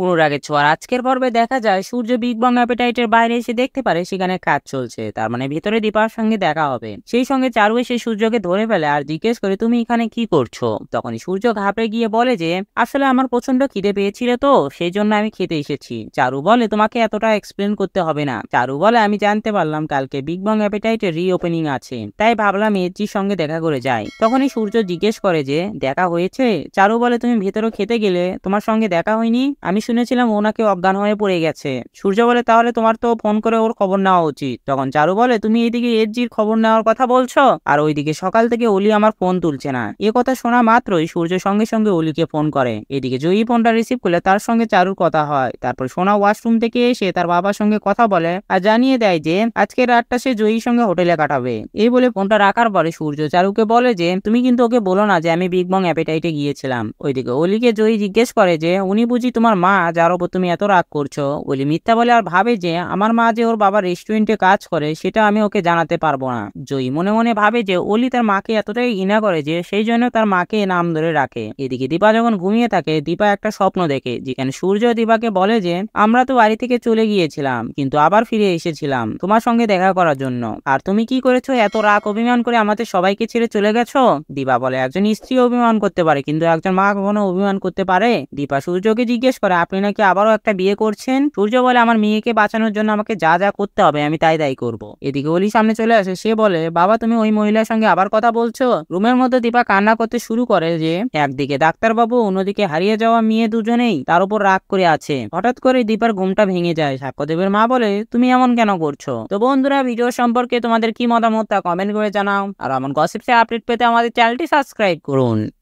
অনুরাগের ছোঁয়ার আজকের পর্বে দেখা যায় সূর্য বিগ বং অ্যাপেটাইটের বাইরে এসে দেখতে পারে সেখানে কাজ চলছে তার মানে ভেতরে দীপার সঙ্গে দেখা হবে সেই সঙ্গে চারু এসে সূর্যকে ধরে ফেলে আর জিজ্ঞেস করে তুমি এখানে কি করছো তখন সূর্য ঘাপে গিয়ে বলে যে আসলে আমার প্রচন্ড খিদে পেয়েছিল তো সেই জন্য আমি খেতে এসেছি চারু বলে তোমাকে এতটা এক্সপ্লেন করতে হবে না চারু বলে আমি জানতে পারলাম কালকে বিগ বং অ্যাপেটাইটের রিওপেনিং আছে তাই ভাবলাম এজির সঙ্গে দেখা করে যাই তখনই সূর্য জিজ্ঞেস করে যে দেখা হয়েছে চারু বলে তুমি ভেতরে খেতে গেলে তোমার সঙ্গে দেখা হয়নি আমি শুনেছিলাম ওনাকে অজ্ঞান হয়ে পড়ে গেছে সূর্য বলে তাহলে তোমার তো ফোন করে ওর খবর নেওয়া উচিত তখন চারু বলে তুমি এইদিকে এজির খবর নেওয়ার কথা বলছো আর ওইদিকে সকাল থেকে অলি আমার ফোন তুলছে না এ কথা শোনা মাত্রই সূর্য সঙ্গে সঙ্গে অলিকে ফোন করে এদিকে জয়ী ফোনটা রিসিভ করলে তার সঙ্গে চারুর কথা হয় তারপর সোনা ওয়াশরুম থেকে এসে তার বাবার সঙ্গে কথা বলে আর জানিয়ে দেয় যে আজকে রাতটা সে জয়ীর সঙ্গে হোটেলে কাটাবে এই বলে ফোনটা রাখার পরে সূর্য চারুকে বলে যে তুমি কিন্তু ওকে বলো না যে আমি বিগ বং অ্যাপেটাইটে গিয়েছিলাম ওইদিকে অলিকে জয়ী জিজ্ঞেস করে যে উনি বুঝি তোমার মা মা যার ওপর তুমি এত রাগ করছো বলি মিথ্যা বলে আর ভাবে যে আমার মা যে ওর বাবা রেস্টুরেন্টে কাজ করে সেটা আমি ওকে জানাতে পারবো না জয়ী মনে মনে ভাবে যে অলি তার মাকে এতটাই ঘৃণা করে যে সেই জন্য তার মাকে নাম ধরে রাখে এদিকে দীপা যখন ঘুমিয়ে থাকে দীপা একটা স্বপ্ন দেখে যেখানে সূর্য দীপাকে বলে যে আমরা তো বাড়ি থেকে চলে গিয়েছিলাম কিন্তু আবার ফিরে এসেছিলাম তোমার সঙ্গে দেখা করার জন্য আর তুমি কি করেছো এত রাগ অভিমান করে আমাদের সবাইকে ছেড়ে চলে গেছো দীপা বলে একজন স্ত্রী অভিমান করতে পারে কিন্তু একজন মা কখনো অভিমান করতে পারে দীপা সূর্যকে জিজ্ঞেস করে আপনি নাকি আবারও একটা বিয়ে করছেন সূর্য বলে আমার মেয়েকে বাঁচানোর জন্য আমাকে যা যা করতে হবে আমি তাই তাই করবো এদিকে অলি সামনে চলে আসে সে বলে বাবা তুমি ওই মহিলার সঙ্গে আবার কথা বলছো রুমের মধ্যে দীপা কান্না করতে শুরু করে যে একদিকে ডাক্তারবাবু অন্যদিকে হারিয়ে যাওয়া মেয়ে দুজনেই তার উপর রাগ করে আছে হঠাৎ করে দীপার ঘুমটা ভেঙে যায় সাক্ষ্যদেবের মা বলে তুমি এমন কেন করছো তো বন্ধুরা ভিডিও সম্পর্কে তোমাদের কি মতামত তা কমেন্ট করে জানাও আর এমন গসিপসে আপডেট পেতে আমাদের চ্যানেলটি সাবস্ক্রাইব করুন